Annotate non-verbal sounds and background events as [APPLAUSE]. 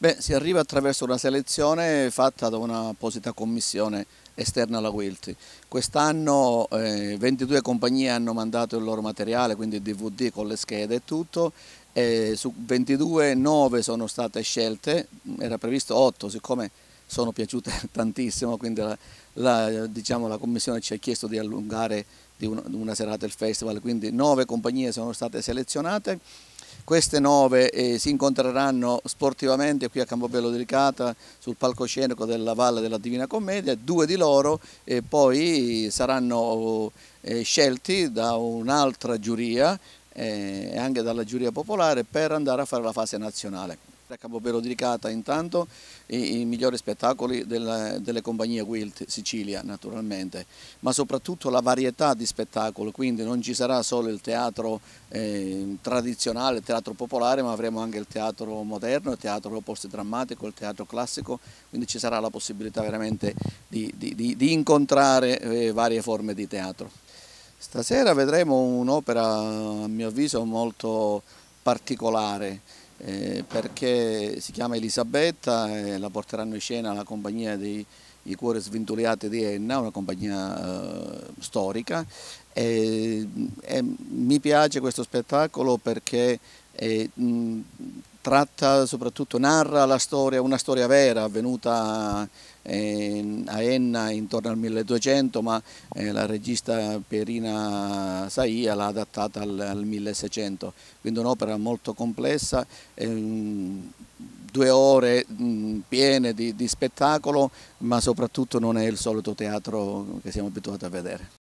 Beh, si arriva attraverso una selezione fatta da un'apposita commissione esterna alla Wilty. Quest'anno eh, 22 compagnie hanno mandato il loro materiale, quindi DVD con le schede e tutto, e su 22 9 sono state scelte, era previsto 8, siccome sono piaciute [LAUGHS] tantissimo, quindi la, la, diciamo, la commissione ci ha chiesto di allungare di una, di una serata il festival, quindi 9 compagnie sono state selezionate queste nove eh, si incontreranno sportivamente qui a Campobello Delicata sul palcoscenico della Valle della Divina Commedia, due di loro eh, poi saranno eh, scelti da un'altra giuria eh, e anche dalla giuria popolare per andare a fare la fase nazionale a Campobello di Ricata intanto i, i migliori spettacoli della, delle compagnie Wilt Sicilia naturalmente, ma soprattutto la varietà di spettacolo, quindi non ci sarà solo il teatro eh, tradizionale, il teatro popolare, ma avremo anche il teatro moderno, il teatro post-drammatico, il teatro classico, quindi ci sarà la possibilità veramente di, di, di, di incontrare eh, varie forme di teatro. Stasera vedremo un'opera a mio avviso molto particolare, eh, perché si chiama Elisabetta e la porteranno in scena la compagnia dei i Cuori Sventuriati di Enna, una compagnia eh, storica. E, e mi piace questo spettacolo perché e, mh, tratta soprattutto, narra la storia, una storia vera avvenuta eh, a Enna intorno al 1200 ma eh, la regista Pierina Saia l'ha adattata al, al 1600 quindi un'opera molto complessa ehm, due ore mh, piene di, di spettacolo ma soprattutto non è il solito teatro che siamo abituati a vedere